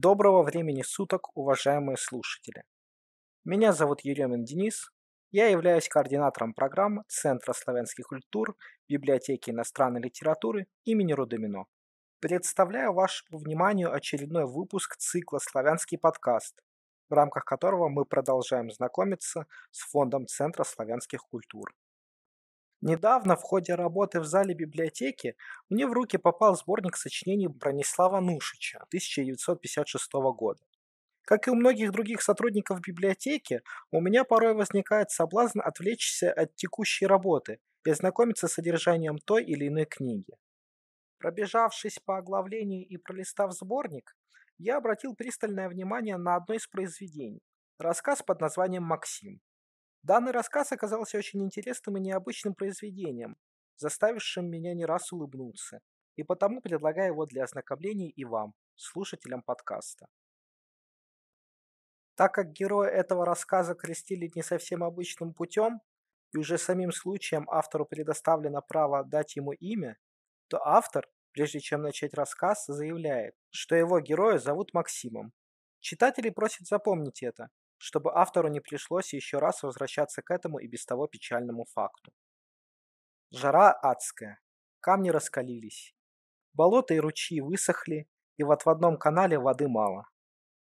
Доброго времени суток, уважаемые слушатели! Меня зовут Еремин Денис, я являюсь координатором программ Центра славянских культур Библиотеки иностранной литературы имени Рудомино. Представляю вашему вниманию очередной выпуск цикла «Славянский подкаст», в рамках которого мы продолжаем знакомиться с фондом Центра славянских культур. Недавно в ходе работы в зале библиотеки мне в руки попал сборник сочинений Бронислава Нушича 1956 года. Как и у многих других сотрудников библиотеки, у меня порой возникает соблазн отвлечься от текущей работы и ознакомиться с содержанием той или иной книги. Пробежавшись по оглавлению и пролистав сборник, я обратил пристальное внимание на одно из произведений – рассказ под названием «Максим». Данный рассказ оказался очень интересным и необычным произведением, заставившим меня не раз улыбнуться, и потому предлагаю его для ознакомления и вам, слушателям подкаста. Так как героя этого рассказа крестили не совсем обычным путем, и уже самим случаем автору предоставлено право дать ему имя, то автор, прежде чем начать рассказ, заявляет, что его героя зовут Максимом. Читатели просят запомнить это, чтобы автору не пришлось еще раз возвращаться к этому и без того печальному факту. Жара адская, камни раскалились, болота и ручьи высохли, и вот в одном канале воды мало.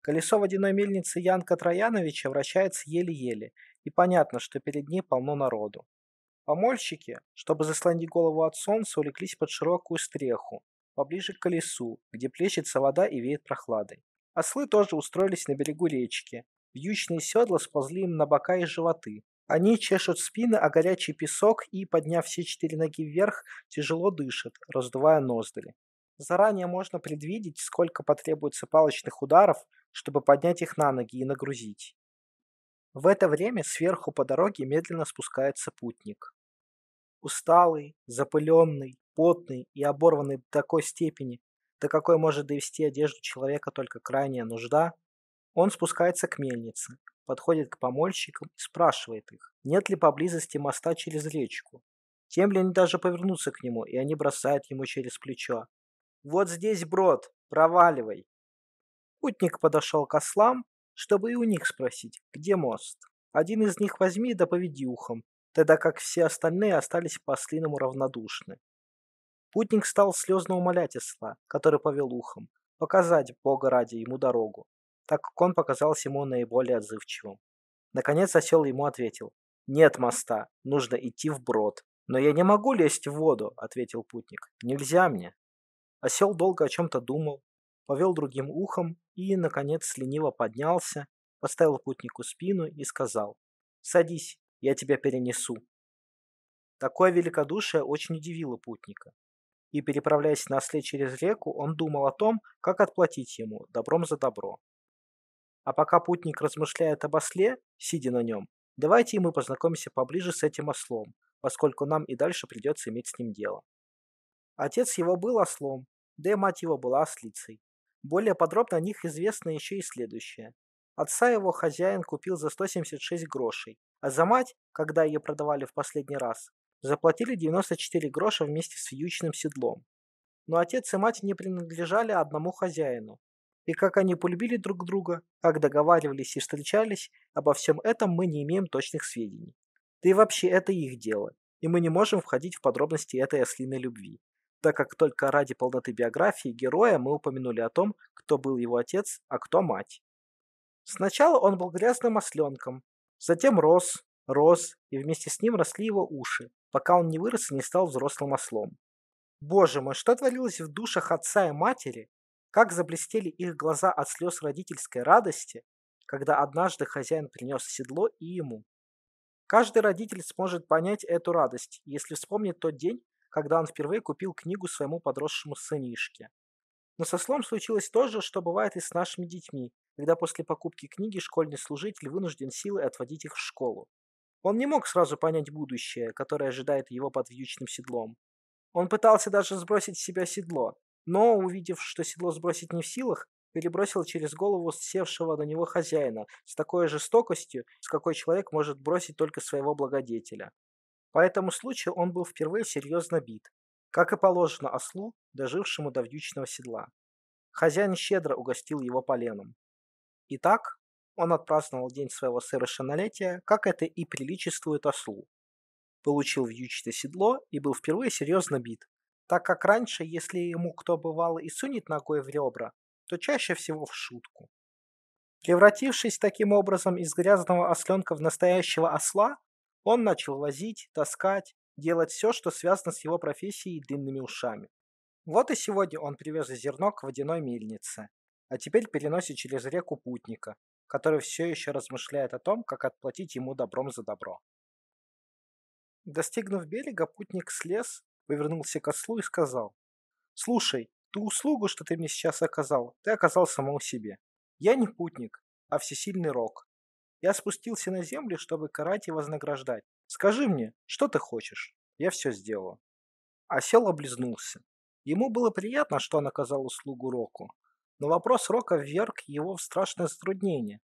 Колесо водяной мельницы Янка Трояновича вращается еле-еле, и понятно, что перед ней полно народу. Помольщики, чтобы заслонить голову от солнца, улеглись под широкую стреху, поближе к колесу, где плещется вода и веет прохладой. Ослы тоже устроились на берегу речки, Вьючные седла сползли им на бока и животы. Они чешут спины, о горячий песок и, подняв все четыре ноги вверх, тяжело дышат, раздувая ноздри. Заранее можно предвидеть, сколько потребуется палочных ударов, чтобы поднять их на ноги и нагрузить. В это время сверху по дороге медленно спускается путник. Усталый, запыленный, потный и оборванный до такой степени, до какой может довести одежду человека только крайняя нужда, он спускается к мельнице, подходит к помольщикам и спрашивает их, нет ли поблизости моста через речку. Тем ли они даже повернутся к нему, и они бросают ему через плечо. «Вот здесь брод, проваливай!» Путник подошел к ослам, чтобы и у них спросить, где мост. Один из них возьми да поведи ухом, тогда как все остальные остались по-ослиному равнодушны. Путник стал слезно умолять осла, который повел ухом, показать Бога ради ему дорогу так как он показался ему наиболее отзывчивым. Наконец осел ему ответил. «Нет моста, нужно идти вброд». «Но я не могу лезть в воду», — ответил путник. «Нельзя мне». Осел долго о чем-то думал, повел другим ухом и, наконец, лениво поднялся, поставил путнику спину и сказал. «Садись, я тебя перенесу». Такое великодушие очень удивило путника. И, переправляясь на след через реку, он думал о том, как отплатить ему добром за добро. А пока путник размышляет об осле, сидя на нем, давайте и мы познакомимся поближе с этим ослом, поскольку нам и дальше придется иметь с ним дело. Отец его был ослом, да и мать его была ослицей. Более подробно о них известно еще и следующее. Отца его хозяин купил за 176 грошей, а за мать, когда ее продавали в последний раз, заплатили 94 гроша вместе с вьючным седлом. Но отец и мать не принадлежали одному хозяину, и как они полюбили друг друга, как договаривались и встречались, обо всем этом мы не имеем точных сведений. Да и вообще это их дело, и мы не можем входить в подробности этой ослиной любви, так как только ради полноты биографии героя мы упомянули о том, кто был его отец, а кто мать. Сначала он был грязным осленком, затем рос, рос, и вместе с ним росли его уши, пока он не вырос и не стал взрослым ослом. Боже мой, что творилось в душах отца и матери, как заблестели их глаза от слез родительской радости, когда однажды хозяин принес седло и ему. Каждый родитель сможет понять эту радость, если вспомнит тот день, когда он впервые купил книгу своему подросшему сынишке. Но со слом случилось то же, что бывает и с нашими детьми, когда после покупки книги школьный служитель вынужден силой отводить их в школу. Он не мог сразу понять будущее, которое ожидает его под вьючным седлом. Он пытался даже сбросить с себя седло, но, увидев, что седло сбросить не в силах, перебросил через голову севшего на него хозяина с такой жестокостью, с какой человек может бросить только своего благодетеля. По этому случаю он был впервые серьезно бит, как и положено ослу, дожившему до вьючного седла. Хозяин щедро угостил его поленом. Итак, он отпраздновал день своего совершеннолетия, как это и приличествует ослу. Получил вьючное седло и был впервые серьезно бит, так как раньше, если ему кто бывал и сунет ногой в ребра, то чаще всего в шутку. Превратившись таким образом из грязного осленка в настоящего осла, он начал возить, таскать, делать все, что связано с его профессией и длинными ушами. Вот и сегодня он привез зерно к водяной мельнице, а теперь переносит через реку путника, который все еще размышляет о том, как отплатить ему добром за добро. Достигнув берега, путник слез, повернулся к ослу и сказал. «Слушай, ту услугу, что ты мне сейчас оказал, ты оказал самому себе. Я не путник, а всесильный рок. Я спустился на землю, чтобы карать и вознаграждать. Скажи мне, что ты хочешь? Я все сделаю». Осел облизнулся. Ему было приятно, что он оказал услугу Року, но вопрос Рока вверг его в страшное затруднение,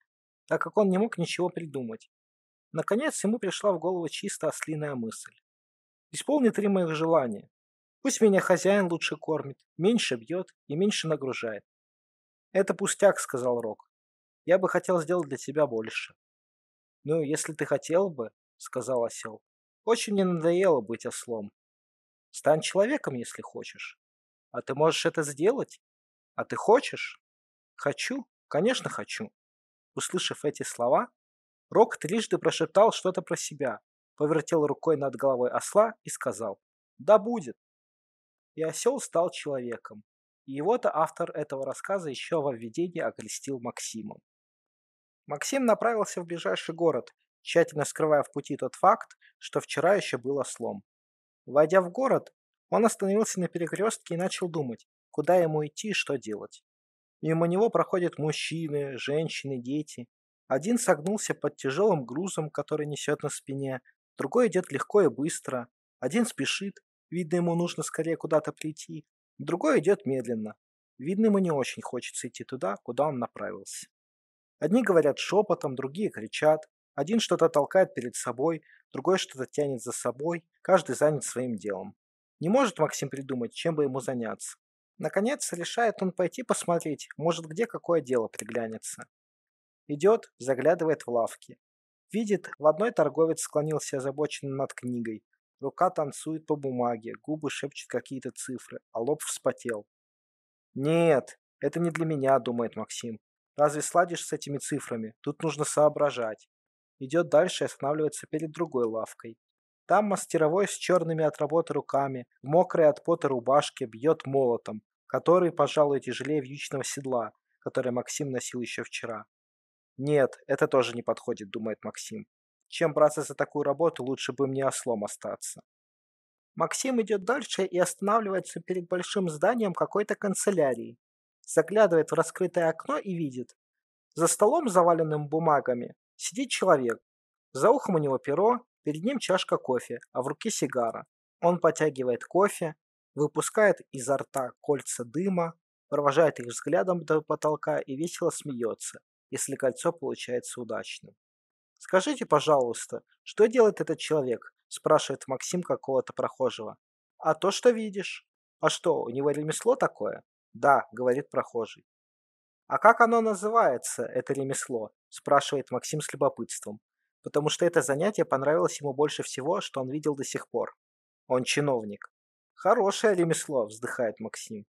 так как он не мог ничего придумать. Наконец ему пришла в голову чисто ослиная мысль исполнит три моих желания. Пусть меня хозяин лучше кормит, меньше бьет и меньше нагружает. Это пустяк, сказал Рок. Я бы хотел сделать для тебя больше. Ну, если ты хотел бы, сказал осел. Очень мне надоело быть ослом. Стань человеком, если хочешь. А ты можешь это сделать? А ты хочешь? Хочу, конечно, хочу. Услышав эти слова, Рок трижды прошептал что-то про себя, повертел рукой над головой осла и сказал «Да будет!». И осел стал человеком. И его-то автор этого рассказа еще во введении окрестил Максимом. Максим направился в ближайший город, тщательно скрывая в пути тот факт, что вчера еще был ослом. Войдя в город, он остановился на перекрестке и начал думать, куда ему идти и что делать. Мимо него проходят мужчины, женщины, дети. Один согнулся под тяжелым грузом, который несет на спине, другой идет легко и быстро, один спешит, видно ему нужно скорее куда-то прийти, другой идет медленно, видно ему не очень хочется идти туда, куда он направился. Одни говорят шепотом, другие кричат, один что-то толкает перед собой, другой что-то тянет за собой, каждый занят своим делом. Не может Максим придумать, чем бы ему заняться. Наконец, решает он пойти посмотреть, может, где какое дело приглянется. Идет, заглядывает в лавки. Видит, в одной торговец склонился озабоченно над книгой. Рука танцует по бумаге, губы шепчут какие-то цифры, а лоб вспотел. «Нет, это не для меня», — думает Максим. «Разве сладишь с этими цифрами? Тут нужно соображать». Идет дальше и останавливается перед другой лавкой. Там мастеровой с черными от работы руками, в мокрой от пота рубашке, бьет молотом, который, пожалуй, тяжелее вьючного седла, которое Максим носил еще вчера. Нет, это тоже не подходит, думает Максим. Чем браться за такую работу, лучше бы мне ослом остаться. Максим идет дальше и останавливается перед большим зданием какой-то канцелярии. Заглядывает в раскрытое окно и видит. За столом, заваленным бумагами, сидит человек. За ухом у него перо, перед ним чашка кофе, а в руке сигара. Он потягивает кофе, выпускает изо рта кольца дыма, провожает их взглядом до потолка и весело смеется если кольцо получается удачным. «Скажите, пожалуйста, что делает этот человек?» – спрашивает Максим какого-то прохожего. «А то, что видишь. А что, у него ремесло такое?» «Да», – говорит прохожий. «А как оно называется, это ремесло?» – спрашивает Максим с любопытством, потому что это занятие понравилось ему больше всего, что он видел до сих пор. Он чиновник. «Хорошее ремесло», – вздыхает Максим.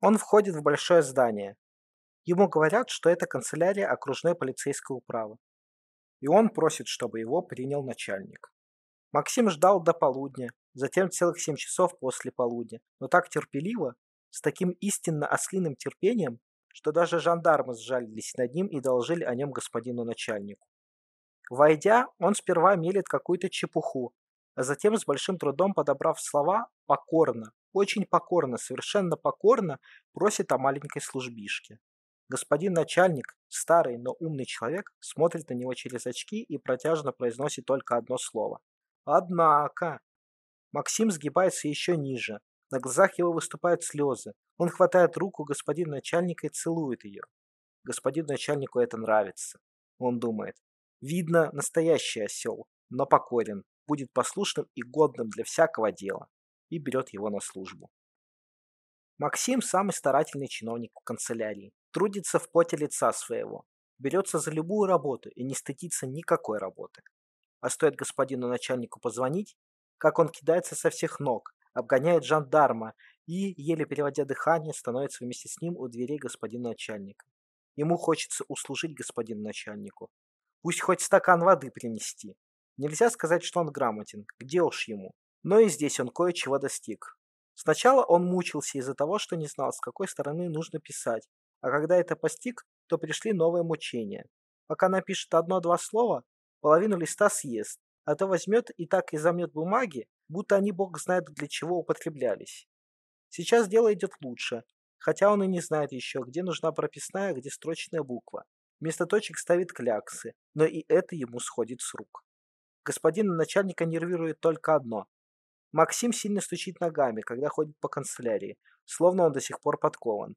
Он входит в большое здание. Ему говорят, что это канцелярия окружной полицейской управы. И он просит, чтобы его принял начальник. Максим ждал до полудня, затем целых семь часов после полудня, но так терпеливо, с таким истинно ослиным терпением, что даже жандармы сжалились над ним и доложили о нем господину начальнику. Войдя, он сперва мелет какую-то чепуху, а затем с большим трудом подобрав слова «покорно», очень покорно, совершенно покорно просит о маленькой службишке. Господин начальник, старый, но умный человек, смотрит на него через очки и протяжно произносит только одно слово. «Однако!» Максим сгибается еще ниже. На глазах его выступают слезы. Он хватает руку господина начальника и целует ее. Господину начальнику это нравится. Он думает. Видно, настоящий осел, но покорен, будет послушным и годным для всякого дела. И берет его на службу. Максим – самый старательный чиновник в канцелярии. Трудится в поте лица своего, берется за любую работу и не стыдится никакой работы. А стоит господину начальнику позвонить, как он кидается со всех ног, обгоняет жандарма и, еле переводя дыхание, становится вместе с ним у дверей господина начальника. Ему хочется услужить господину начальнику. Пусть хоть стакан воды принести. Нельзя сказать, что он грамотен, где уж ему. Но и здесь он кое-чего достиг. Сначала он мучился из-за того, что не знал, с какой стороны нужно писать, а когда это постиг, то пришли новые мучения. Пока напишет одно-два слова, половину листа съест, а то возьмет и так и замнет бумаги, будто они бог знает для чего употреблялись. Сейчас дело идет лучше, хотя он и не знает еще, где нужна прописная, а где строчная буква. Вместо точек ставит кляксы, но и это ему сходит с рук. Господина начальника нервирует только одно. Максим сильно стучит ногами, когда ходит по канцелярии, словно он до сих пор подкован.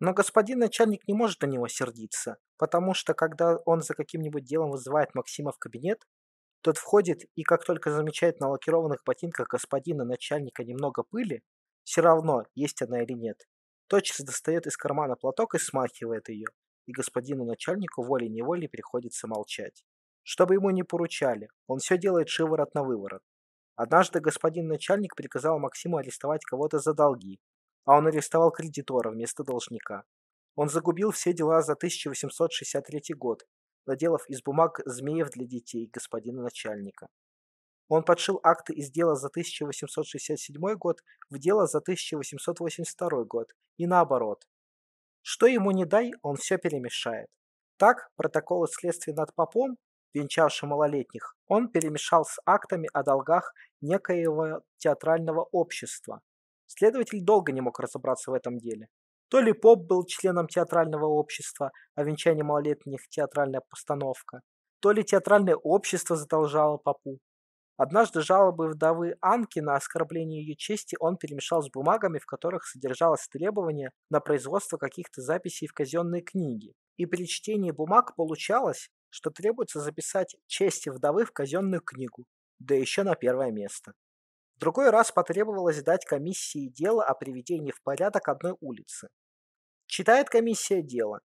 Но господин начальник не может на него сердиться, потому что когда он за каким-нибудь делом вызывает Максима в кабинет, тот входит и как только замечает на лакированных ботинках господина начальника немного пыли, все равно, есть она или нет, тотчас достает из кармана платок и смахивает ее, и господину начальнику волей-неволей приходится молчать. Чтобы ему не поручали, он все делает шиворот на выворот. Однажды господин начальник приказал Максиму арестовать кого-то за долги, а он арестовал кредитора вместо должника. Он загубил все дела за 1863 год, наделав из бумаг змеев для детей господина начальника. Он подшил акты из дела за 1867 год в дело за 1882 год и наоборот. Что ему не дай, он все перемешает. Так, протоколы следствия над попом, венчавшим малолетних, он перемешал с актами о долгах некоего театрального общества, Следователь долго не мог разобраться в этом деле. То ли Поп был членом театрального общества, а венчание малолетних – театральная постановка, то ли театральное общество задолжало Попу. Однажды жалобы вдовы Анки на оскорбление ее чести он перемешал с бумагами, в которых содержалось требование на производство каких-то записей в казенной книге. И при чтении бумаг получалось, что требуется записать честь вдовы в казенную книгу, да еще на первое место. В другой раз потребовалось дать комиссии дело о приведении в порядок одной улицы. Читает комиссия дело.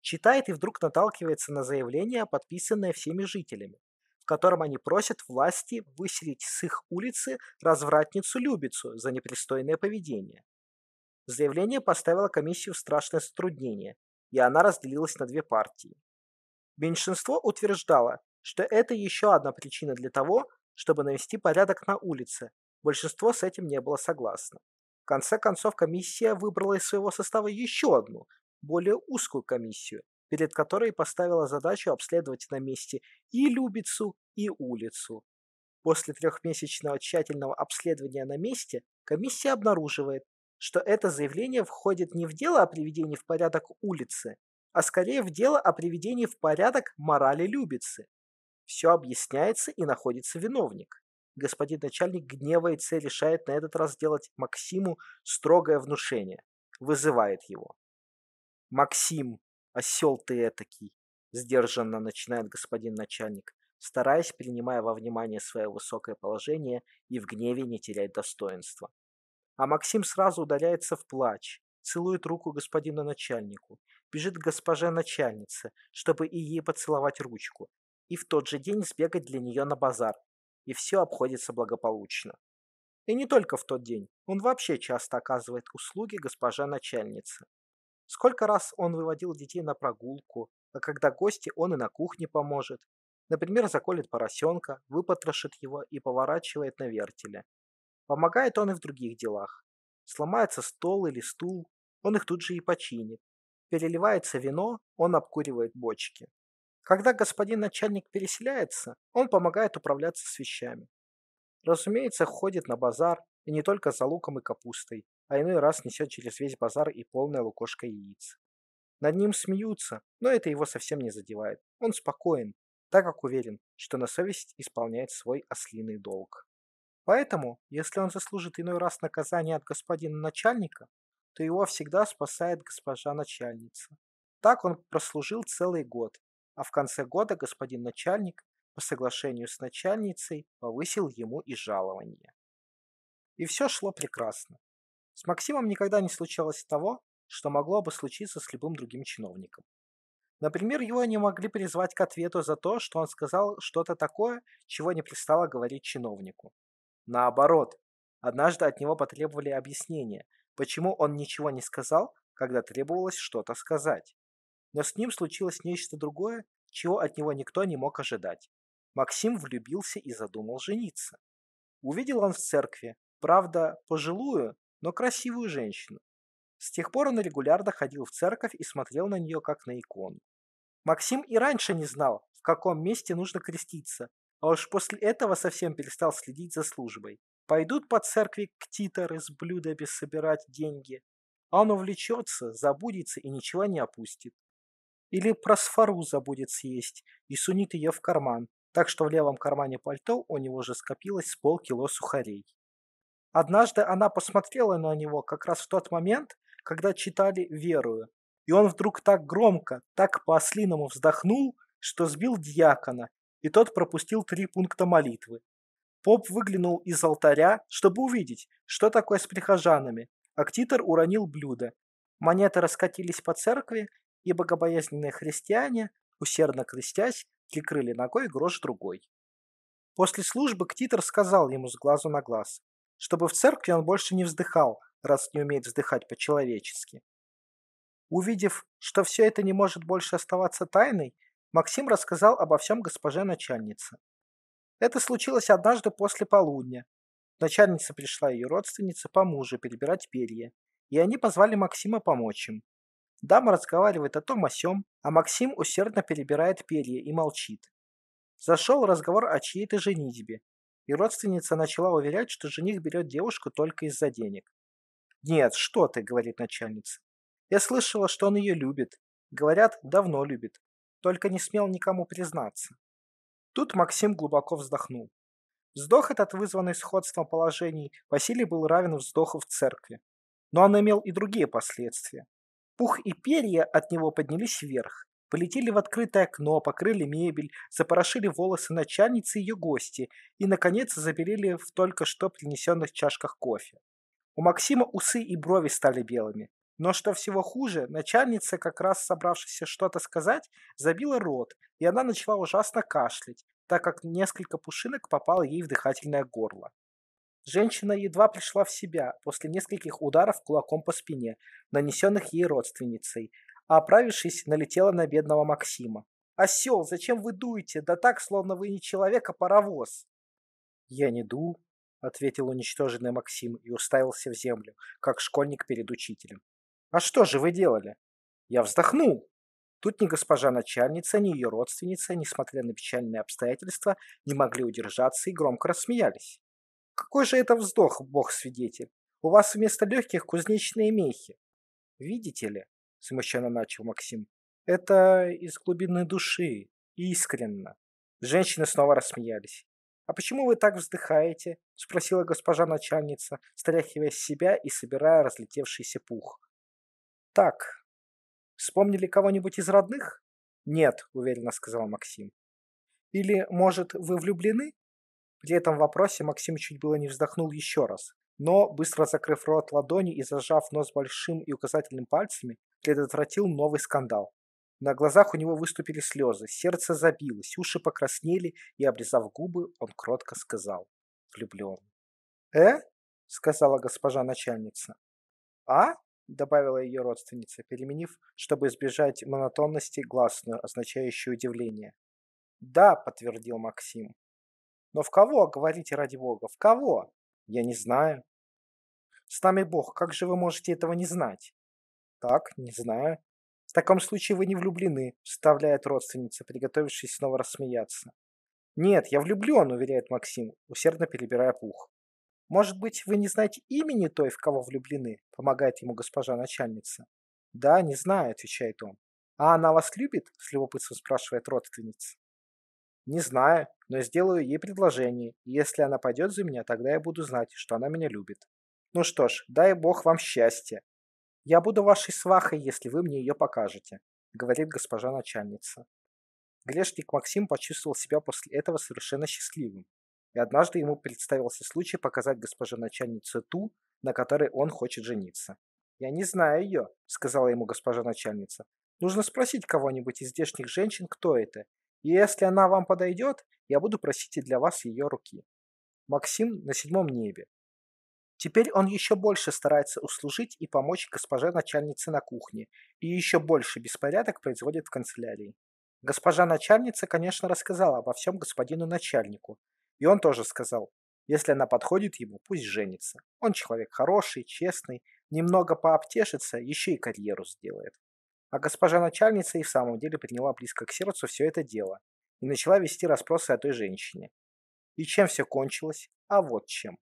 Читает и вдруг наталкивается на заявление, подписанное всеми жителями, в котором они просят власти выселить с их улицы развратницу Любицу за непристойное поведение. Заявление поставило комиссию в страшное затруднение, и она разделилась на две партии. Меньшинство утверждало, что это еще одна причина для того, чтобы навести порядок на улице, Большинство с этим не было согласно. В конце концов, комиссия выбрала из своего состава еще одну, более узкую комиссию, перед которой поставила задачу обследовать на месте и Любицу, и улицу. После трехмесячного тщательного обследования на месте комиссия обнаруживает, что это заявление входит не в дело о приведении в порядок улицы, а скорее в дело о приведении в порядок морали Любицы. Все объясняется и находится виновник господин начальник гневается и решает на этот раз сделать Максиму строгое внушение. Вызывает его. «Максим, осел ты этакий!» – сдержанно начинает господин начальник, стараясь, принимая во внимание свое высокое положение и в гневе не терять достоинства. А Максим сразу удаляется в плач, целует руку господина начальнику, бежит к госпоже начальнице, чтобы и ей поцеловать ручку, и в тот же день сбегать для нее на базар, и все обходится благополучно. И не только в тот день, он вообще часто оказывает услуги госпожа начальницы. Сколько раз он выводил детей на прогулку, а когда гости, он и на кухне поможет. Например, заколет поросенка, выпотрошит его и поворачивает на вертеле. Помогает он и в других делах. Сломается стол или стул, он их тут же и починит. Переливается вино, он обкуривает бочки. Когда господин начальник переселяется, он помогает управляться с вещами. Разумеется, ходит на базар, и не только за луком и капустой, а иной раз несет через весь базар и полное лукошко яиц. Над ним смеются, но это его совсем не задевает. Он спокоен, так как уверен, что на совесть исполняет свой ослиный долг. Поэтому, если он заслужит иной раз наказание от господина начальника, то его всегда спасает госпожа начальница. Так он прослужил целый год, а в конце года господин начальник по соглашению с начальницей повысил ему и жалование. И все шло прекрасно. С Максимом никогда не случалось того, что могло бы случиться с любым другим чиновником. Например, его не могли призвать к ответу за то, что он сказал что-то такое, чего не пристало говорить чиновнику. Наоборот, однажды от него потребовали объяснения, почему он ничего не сказал, когда требовалось что-то сказать. Но с ним случилось нечто другое, чего от него никто не мог ожидать. Максим влюбился и задумал жениться. Увидел он в церкви, правда, пожилую, но красивую женщину. С тех пор он регулярно ходил в церковь и смотрел на нее как на икону. Максим и раньше не знал, в каком месте нужно креститься, а уж после этого совсем перестал следить за службой. Пойдут по церкви к титары с блюдами собирать деньги. А он увлечется, забудется и ничего не опустит. Или просфору забудет съесть и сунет ее в карман, так что в левом кармане пальто у него же скопилось с полкило сухарей. Однажды она посмотрела на него как раз в тот момент, когда читали «Верую», и он вдруг так громко, так по-ослиному вздохнул, что сбил дьякона, и тот пропустил три пункта молитвы. Поп выглянул из алтаря, чтобы увидеть, что такое с прихожанами. Актитор уронил блюдо. Монеты раскатились по церкви, и богобоязненные христиане, усердно крестясь, прикрыли ногой грош другой. После службы Ктитор сказал ему с глазу на глаз, чтобы в церкви он больше не вздыхал, раз не умеет вздыхать по-человечески. Увидев, что все это не может больше оставаться тайной, Максим рассказал обо всем госпоже начальнице. Это случилось однажды после полудня. Начальница пришла ее родственница по мужу перебирать перья, и они позвали Максима помочь им. Дама разговаривает о том о сём, а Максим усердно перебирает перья и молчит. Зашел разговор о чьей-то женитьбе, и родственница начала уверять, что жених берет девушку только из-за денег. «Нет, что ты», — говорит начальница. «Я слышала, что он ее любит. Говорят, давно любит. Только не смел никому признаться». Тут Максим глубоко вздохнул. Вздох этот, вызванный сходством положений, Василий был равен вздоху в церкви. Но он имел и другие последствия. Пух и перья от него поднялись вверх, полетели в открытое окно, покрыли мебель, запорошили волосы начальницы и ее гости и, наконец, забелели в только что принесенных чашках кофе. У Максима усы и брови стали белыми. Но что всего хуже, начальница, как раз собравшаяся что-то сказать, забила рот, и она начала ужасно кашлять, так как несколько пушинок попало ей в дыхательное горло. Женщина едва пришла в себя после нескольких ударов кулаком по спине, нанесенных ей родственницей, а оправившись, налетела на бедного Максима. «Осел, зачем вы дуете? Да так, словно вы не человек, а паровоз!» «Я не ду», — ответил уничтоженный Максим и уставился в землю, как школьник перед учителем. «А что же вы делали?» «Я вздохнул!» Тут ни госпожа начальница, ни ее родственница, несмотря на печальные обстоятельства, не могли удержаться и громко рассмеялись. Какой же это вздох, бог свидетель? У вас вместо легких кузнечные мехи. Видите ли, смущенно начал Максим, это из глубины души, искренно. Женщины снова рассмеялись. «А почему вы так вздыхаете?» – спросила госпожа начальница, стряхивая с себя и собирая разлетевшийся пух. «Так, вспомнили кого-нибудь из родных?» «Нет», – уверенно сказал Максим. «Или, может, вы влюблены?» При этом вопросе Максим чуть было не вздохнул еще раз, но, быстро закрыв рот ладони и зажав нос большим и указательным пальцами, предотвратил новый скандал. На глазах у него выступили слезы, сердце забилось, уши покраснели, и, обрезав губы, он кротко сказал «Влюблен». «Э?» — сказала госпожа начальница. «А?» — добавила ее родственница, переменив, чтобы избежать монотонности, гласную, означающую удивление. «Да», — подтвердил Максим. Но в кого, говорите ради бога, в кого? Я не знаю. С нами бог, как же вы можете этого не знать? Так, не знаю. В таком случае вы не влюблены, вставляет родственница, приготовившись снова рассмеяться. Нет, я влюблен, уверяет Максим, усердно перебирая пух. Может быть, вы не знаете имени той, в кого влюблены, помогает ему госпожа начальница. Да, не знаю, отвечает он. А она вас любит? С любопытством спрашивает родственница. Не знаю, но сделаю ей предложение, и если она пойдет за меня, тогда я буду знать, что она меня любит. Ну что ж, дай бог вам счастья. Я буду вашей свахой, если вы мне ее покажете, говорит госпожа начальница. Грешник Максим почувствовал себя после этого совершенно счастливым, и однажды ему представился случай показать госпоже начальнице ту, на которой он хочет жениться. «Я не знаю ее», — сказала ему госпожа начальница. «Нужно спросить кого-нибудь из здешних женщин, кто это, и если она вам подойдет, я буду просить и для вас ее руки. Максим на седьмом небе. Теперь он еще больше старается услужить и помочь госпоже начальнице на кухне, и еще больше беспорядок производит в канцелярии. Госпожа начальница, конечно, рассказала обо всем господину начальнику, и он тоже сказал, если она подходит ему, пусть женится. Он человек хороший, честный, немного пообтешится, еще и карьеру сделает. А госпожа начальница и в самом деле приняла близко к сердцу все это дело и начала вести расспросы о той женщине. И чем все кончилось? А вот чем.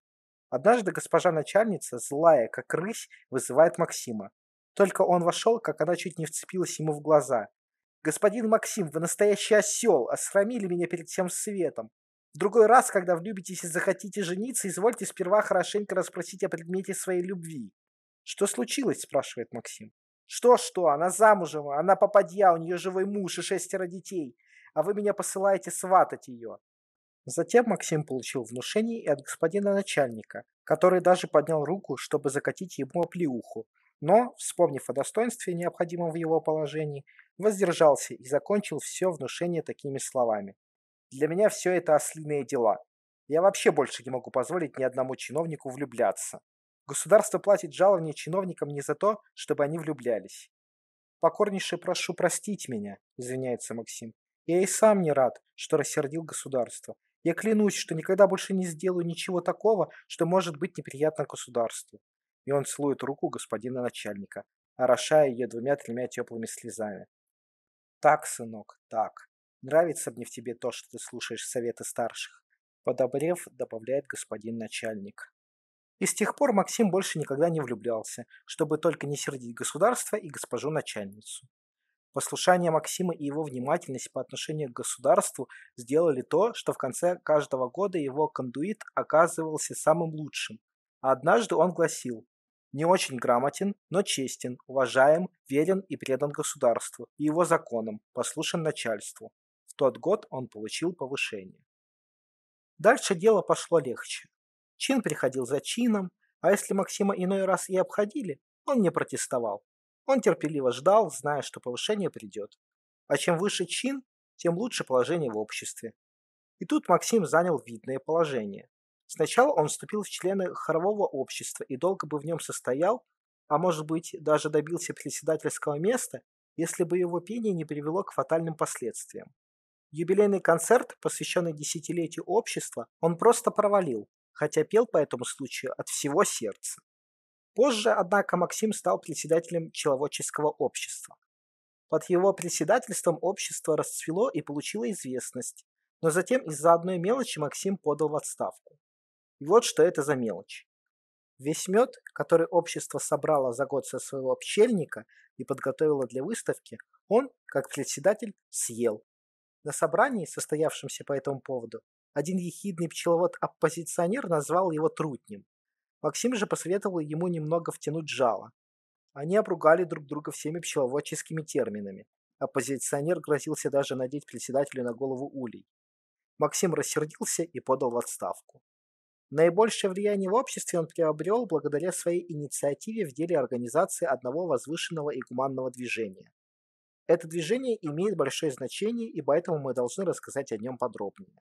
Однажды госпожа начальница, злая как рысь, вызывает Максима. Только он вошел, как она чуть не вцепилась ему в глаза. «Господин Максим, вы настоящий осел, осрамили меня перед всем светом. В другой раз, когда влюбитесь и захотите жениться, извольте сперва хорошенько расспросить о предмете своей любви». «Что случилось?» – спрашивает Максим. Что-что, она замужем, она попадья, у нее живой муж и шестеро детей, а вы меня посылаете сватать ее. Затем Максим получил внушение и от господина начальника, который даже поднял руку, чтобы закатить ему оплеуху, но, вспомнив о достоинстве, необходимом в его положении, воздержался и закончил все внушение такими словами. «Для меня все это ослиные дела. Я вообще больше не могу позволить ни одному чиновнику влюбляться. Государство платит жалование чиновникам не за то, чтобы они влюблялись. Покорнейше прошу простить меня, извиняется Максим. Я и сам не рад, что рассердил государство. Я клянусь, что никогда больше не сделаю ничего такого, что может быть неприятно государству. И он целует руку господина начальника, орошая ее двумя-тремя теплыми слезами. Так, сынок, так. Нравится мне в тебе то, что ты слушаешь советы старших. Подобрев, добавляет господин начальник. И с тех пор Максим больше никогда не влюблялся, чтобы только не сердить государство и госпожу начальницу. Послушание Максима и его внимательность по отношению к государству сделали то, что в конце каждого года его кондуит оказывался самым лучшим. А однажды он гласил «Не очень грамотен, но честен, уважаем, верен и предан государству и его законам, послушен начальству». В тот год он получил повышение. Дальше дело пошло легче. Чин приходил за чином, а если Максима иной раз и обходили, он не протестовал. Он терпеливо ждал, зная, что повышение придет. А чем выше чин, тем лучше положение в обществе. И тут Максим занял видное положение. Сначала он вступил в члены хорового общества и долго бы в нем состоял, а может быть даже добился председательского места, если бы его пение не привело к фатальным последствиям. Юбилейный концерт, посвященный десятилетию общества, он просто провалил, хотя пел по этому случаю от всего сердца. Позже, однако, Максим стал председателем Человеческого общества. Под его председательством общество расцвело и получило известность, но затем из-за одной мелочи Максим подал в отставку. И вот что это за мелочь. Весь мед, который общество собрало за год со своего пчельника и подготовило для выставки, он, как председатель, съел. На собрании, состоявшемся по этому поводу, один ехидный пчеловод-оппозиционер назвал его трутнем. Максим же посоветовал ему немного втянуть жало. Они обругали друг друга всеми пчеловодческими терминами. Оппозиционер грозился даже надеть председателю на голову улей. Максим рассердился и подал в отставку. Наибольшее влияние в обществе он приобрел благодаря своей инициативе в деле организации одного возвышенного и гуманного движения. Это движение имеет большое значение, и поэтому мы должны рассказать о нем подробнее.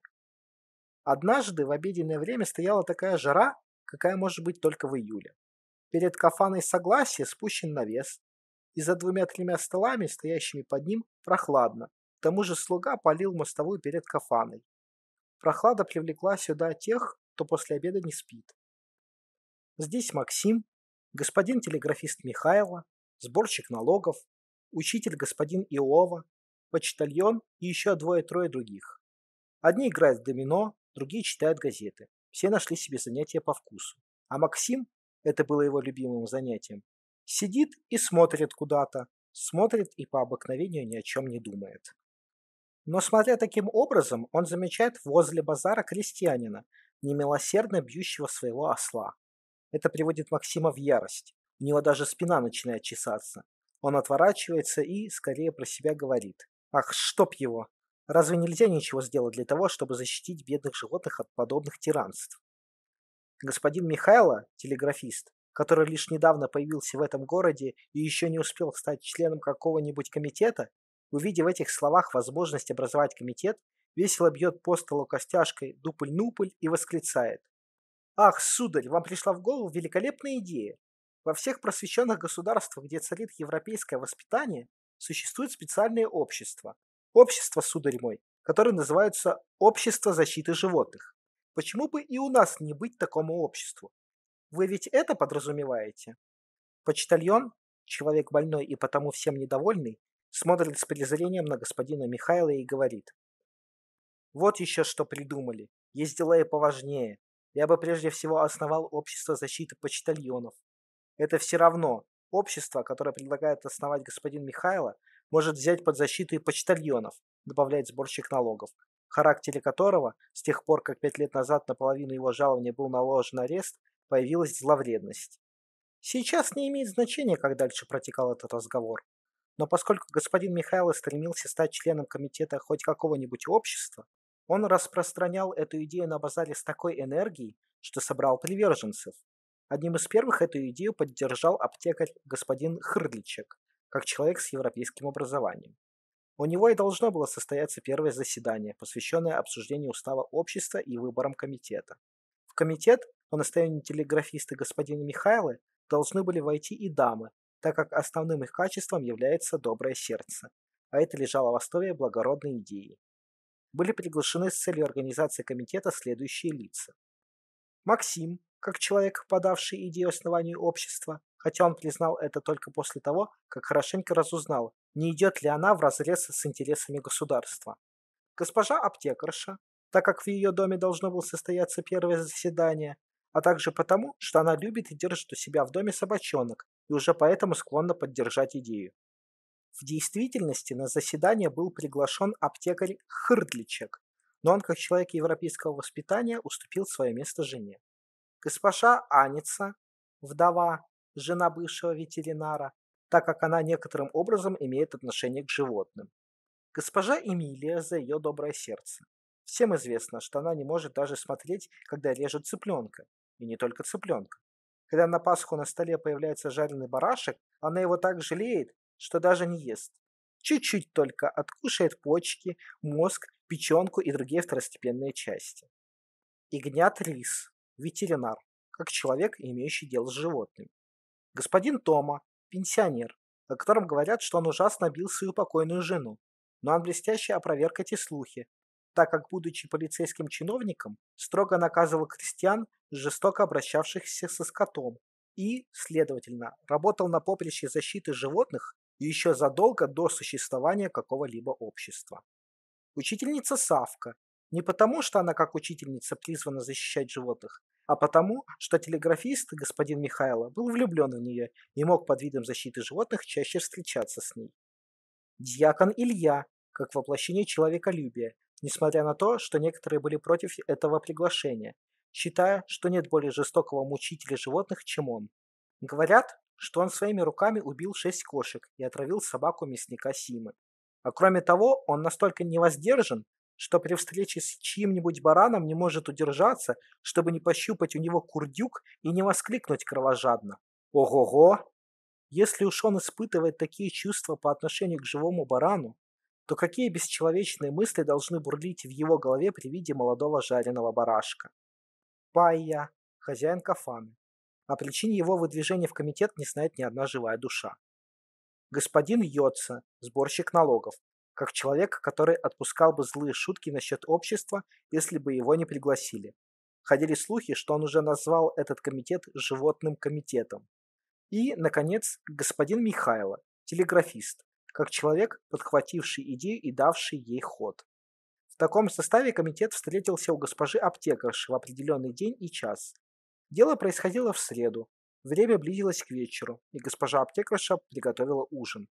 Однажды в обеденное время стояла такая жара, какая может быть только в июле. Перед кафаной согласия спущен навес, и за двумя-тремя столами, стоящими под ним, прохладно. К тому же слуга полил мостовую перед кафаной. Прохлада привлекла сюда тех, кто после обеда не спит. Здесь Максим, господин телеграфист Михайло, сборщик налогов, учитель господин Иова, почтальон и еще двое-трое других. Одни играют в домино, другие читают газеты. Все нашли себе занятия по вкусу. А Максим, это было его любимым занятием, сидит и смотрит куда-то, смотрит и по обыкновению ни о чем не думает. Но смотря таким образом, он замечает возле базара крестьянина, немилосердно бьющего своего осла. Это приводит Максима в ярость. У него даже спина начинает чесаться. Он отворачивается и скорее про себя говорит. «Ах, чтоб его! Разве нельзя ничего сделать для того, чтобы защитить бедных животных от подобных тиранств? Господин Михайло, телеграфист, который лишь недавно появился в этом городе и еще не успел стать членом какого-нибудь комитета, увидев в этих словах возможность образовать комитет, весело бьет по столу костяшкой дупль-нупль и восклицает. «Ах, сударь, вам пришла в голову великолепная идея! Во всех просвещенных государствах, где царит европейское воспитание, существует специальное общество, Общество сударь мой, которые называются «Общество защиты животных». Почему бы и у нас не быть такому обществу? Вы ведь это подразумеваете? Почтальон, человек больной и потому всем недовольный, смотрит с презрением на господина Михайла и говорит. Вот еще что придумали. Есть дела и поважнее. Я бы прежде всего основал общество защиты почтальонов. Это все равно. Общество, которое предлагает основать господин Михайло, может взять под защиту и почтальонов, добавляет сборщик налогов, в характере которого, с тех пор, как пять лет назад на половину его жалования был наложен арест, появилась зловредность. Сейчас не имеет значения, как дальше протекал этот разговор. Но поскольку господин Михайло стремился стать членом комитета хоть какого-нибудь общества, он распространял эту идею на базаре с такой энергией, что собрал приверженцев. Одним из первых эту идею поддержал аптекарь господин Хрдличек как человек с европейским образованием. У него и должно было состояться первое заседание, посвященное обсуждению устава общества и выборам комитета. В комитет, по настоянию телеграфиста господина Михайлы, должны были войти и дамы, так как основным их качеством является доброе сердце, а это лежало в основе благородной идеи. Были приглашены с целью организации комитета следующие лица. Максим, как человек, подавший идею основанию общества, хотя он признал это только после того, как хорошенько разузнал, не идет ли она в разрез с интересами государства. Госпожа аптекарша, так как в ее доме должно было состояться первое заседание, а также потому, что она любит и держит у себя в доме собачонок и уже поэтому склонна поддержать идею. В действительности на заседание был приглашен аптекарь Хырдличек, но он, как человек европейского воспитания, уступил свое место жене. Госпожа Аница, вдова, жена бывшего ветеринара, так как она некоторым образом имеет отношение к животным. Госпожа Эмилия за ее доброе сердце. Всем известно, что она не может даже смотреть, когда режут цыпленка. И не только цыпленка. Когда на Пасху на столе появляется жареный барашек, она его так жалеет, что даже не ест. Чуть-чуть только откушает почки, мозг, печенку и другие второстепенные части. Игнят Рис ветеринар, как человек, имеющий дело с животными. Господин Тома, пенсионер, о котором говорят, что он ужасно бил свою покойную жену, но он блестяще опроверг эти слухи, так как, будучи полицейским чиновником, строго наказывал крестьян, жестоко обращавшихся со скотом, и, следовательно, работал на поприще защиты животных еще задолго до существования какого-либо общества. Учительница Савка, не потому, что она как учительница призвана защищать животных, а потому, что телеграфист, господин Михайло, был влюблен в нее и мог под видом защиты животных чаще встречаться с ней. Дьякон Илья, как воплощение человеколюбия, несмотря на то, что некоторые были против этого приглашения, считая, что нет более жестокого мучителя животных, чем он. Говорят, что он своими руками убил шесть кошек и отравил собаку мясника Симы. А кроме того, он настолько невоздержан, что при встрече с чьим-нибудь бараном не может удержаться, чтобы не пощупать у него курдюк и не воскликнуть кровожадно. Ого-го! Если уж он испытывает такие чувства по отношению к живому барану, то какие бесчеловечные мысли должны бурлить в его голове при виде молодого жареного барашка? Пайя, хозяин кафаны. О причине его выдвижения в комитет не знает ни одна живая душа. Господин Йотса, сборщик налогов, как человек, который отпускал бы злые шутки насчет общества, если бы его не пригласили. Ходили слухи, что он уже назвал этот комитет «животным комитетом». И, наконец, господин Михайло, телеграфист, как человек, подхвативший идею и давший ей ход. В таком составе комитет встретился у госпожи аптекарши в определенный день и час. Дело происходило в среду. Время близилось к вечеру, и госпожа аптекарша приготовила ужин.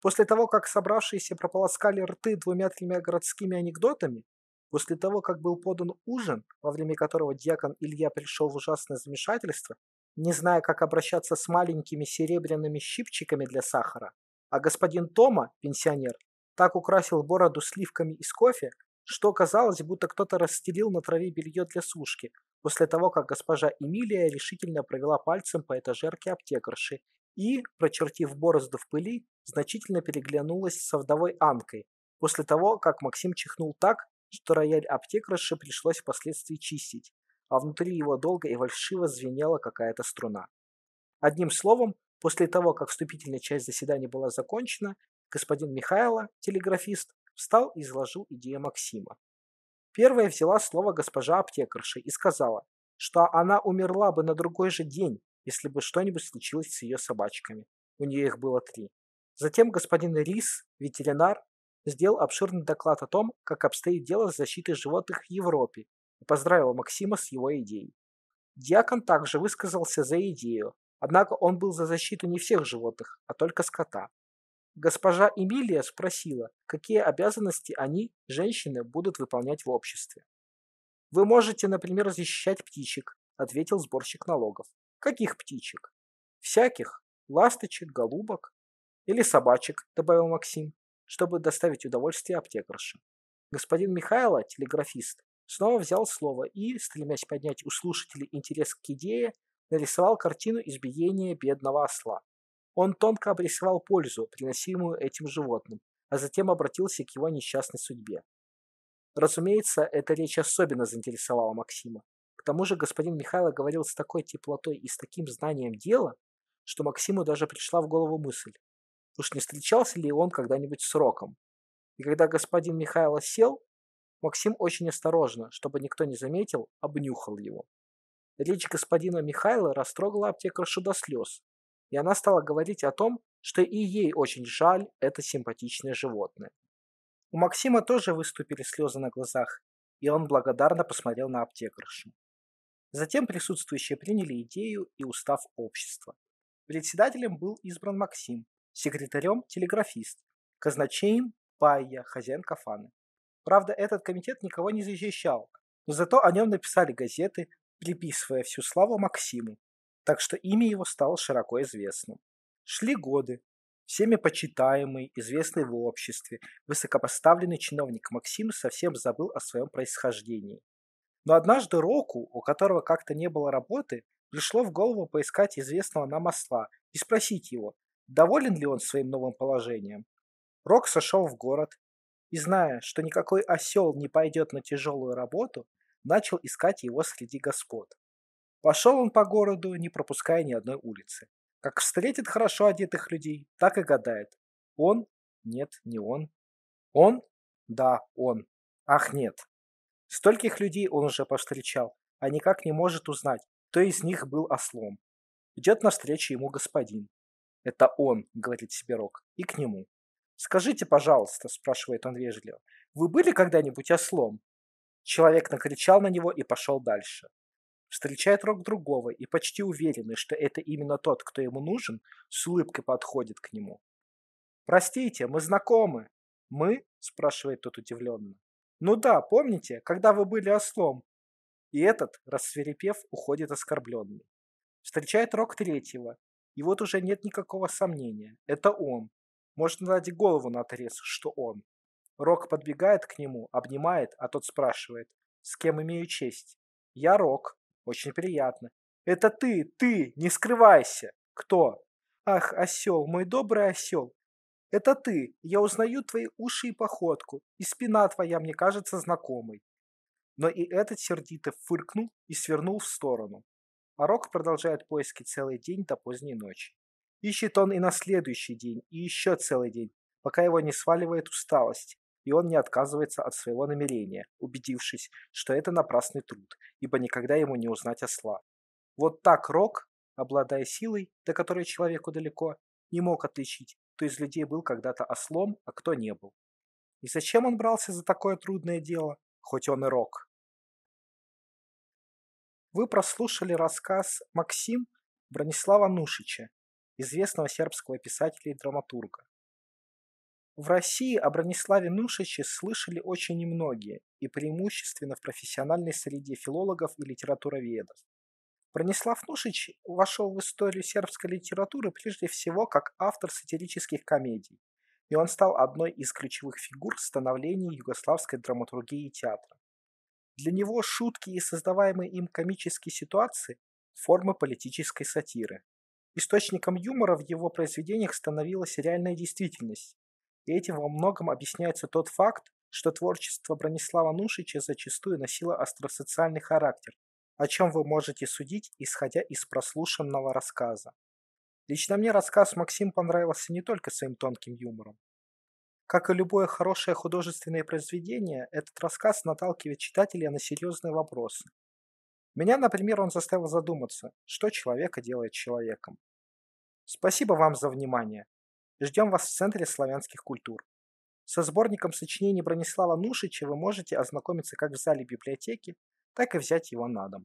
После того, как собравшиеся прополоскали рты двумя-тремя городскими анекдотами, после того, как был подан ужин, во время которого дьякон Илья пришел в ужасное замешательство, не зная, как обращаться с маленькими серебряными щипчиками для сахара, а господин Тома, пенсионер, так украсил бороду сливками из кофе, что казалось, будто кто-то расстелил на траве белье для сушки, после того, как госпожа Эмилия решительно провела пальцем по этажерке аптекарши и, прочертив борозду в пыли, значительно переглянулась со вдовой Анкой, после того, как Максим чихнул так, что рояль аптекарши пришлось впоследствии чистить, а внутри его долго и фальшиво звенела какая-то струна. Одним словом, после того, как вступительная часть заседания была закончена, господин Михайло, телеграфист, встал и изложил идею Максима. Первая взяла слово госпожа аптекарша и сказала, что она умерла бы на другой же день, если бы что-нибудь случилось с ее собачками. У нее их было три. Затем господин Рис, ветеринар, сделал обширный доклад о том, как обстоит дело с защитой животных в Европе и поздравил Максима с его идеей. Диакон также высказался за идею, однако он был за защиту не всех животных, а только скота. Госпожа Эмилия спросила, какие обязанности они, женщины, будут выполнять в обществе. «Вы можете, например, защищать птичек», – ответил сборщик налогов. Каких птичек? Всяких. Ласточек, голубок. Или собачек, добавил Максим, чтобы доставить удовольствие аптекарше. Господин Михайло, телеграфист, снова взял слово и, стремясь поднять у слушателей интерес к идее, нарисовал картину избиения бедного осла. Он тонко обрисовал пользу, приносимую этим животным, а затем обратился к его несчастной судьбе. Разумеется, эта речь особенно заинтересовала Максима тому же господин Михайло говорил с такой теплотой и с таким знанием дела, что Максиму даже пришла в голову мысль, уж не встречался ли он когда-нибудь с Роком. И когда господин Михайло сел, Максим очень осторожно, чтобы никто не заметил, обнюхал его. Речь господина Михайла растрогала аптекаршу до слез, и она стала говорить о том, что и ей очень жаль это симпатичное животное. У Максима тоже выступили слезы на глазах, и он благодарно посмотрел на аптекаршу. Затем присутствующие приняли идею и устав общества. Председателем был избран Максим, секретарем – телеграфист, казначеем – Пая, хозяин кафаны. Правда, этот комитет никого не защищал, но зато о нем написали газеты, приписывая всю славу Максиму, так что имя его стало широко известным. Шли годы. Всеми почитаемый, известный в обществе, высокопоставленный чиновник Максим совсем забыл о своем происхождении. Но однажды Року, у которого как-то не было работы, пришло в голову поискать известного нам осла и спросить его, доволен ли он своим новым положением. Рок сошел в город и, зная, что никакой осел не пойдет на тяжелую работу, начал искать его среди господ. Пошел он по городу, не пропуская ни одной улицы. Как встретит хорошо одетых людей, так и гадает. Он? Нет, не он. Он? Да, он. Ах, нет, Стольких людей он уже повстречал, а никак не может узнать, кто из них был ослом. Идет навстречу ему господин. «Это он», — говорит себе Рок, — «и к нему». «Скажите, пожалуйста», — спрашивает он вежливо, — «вы были когда-нибудь ослом?» Человек накричал на него и пошел дальше. Встречает Рок другого и почти уверенный, что это именно тот, кто ему нужен, с улыбкой подходит к нему. «Простите, мы знакомы». «Мы?» – спрашивает тот удивленно. Ну да, помните, когда вы были ослом? И этот, рассверепев, уходит оскорбленный. Встречает рок третьего. И вот уже нет никакого сомнения. Это он. Можно ради голову на отрез, что он. Рок подбегает к нему, обнимает, а тот спрашивает. С кем имею честь? Я Рок. Очень приятно. Это ты, ты, не скрывайся. Кто? Ах, осел, мой добрый осел. Это ты. Я узнаю твои уши и походку, и спина твоя мне кажется знакомой. Но и этот сердито фыркнул и свернул в сторону. А Рок продолжает поиски целый день до поздней ночи. Ищет он и на следующий день, и еще целый день, пока его не сваливает усталость, и он не отказывается от своего намерения, убедившись, что это напрасный труд, ибо никогда ему не узнать осла. Вот так Рок, обладая силой, до которой человеку далеко, не мог отличить кто из людей был когда-то ослом, а кто не был. И зачем он брался за такое трудное дело, хоть он и рок? Вы прослушали рассказ «Максим» Бронислава Нушича, известного сербского писателя и драматурга. В России о Брониславе Нушиче слышали очень немногие и преимущественно в профессиональной среде филологов и литературоведов. Бронислав Нушич вошел в историю сербской литературы прежде всего как автор сатирических комедий, и он стал одной из ключевых фигур становления югославской драматургии и театра. Для него шутки и создаваемые им комические ситуации – формы политической сатиры. Источником юмора в его произведениях становилась реальная действительность, и этим во многом объясняется тот факт, что творчество Бронислава Нушича зачастую носило остросоциальный характер, о чем вы можете судить, исходя из прослушанного рассказа. Лично мне рассказ Максим понравился не только своим тонким юмором. Как и любое хорошее художественное произведение, этот рассказ наталкивает читателя на серьезные вопросы. Меня, например, он заставил задуматься, что человека делает человеком. Спасибо вам за внимание. Ждем вас в Центре славянских культур. Со сборником сочинений Бронислава Нушича вы можете ознакомиться как в зале библиотеки, так и взять его на дом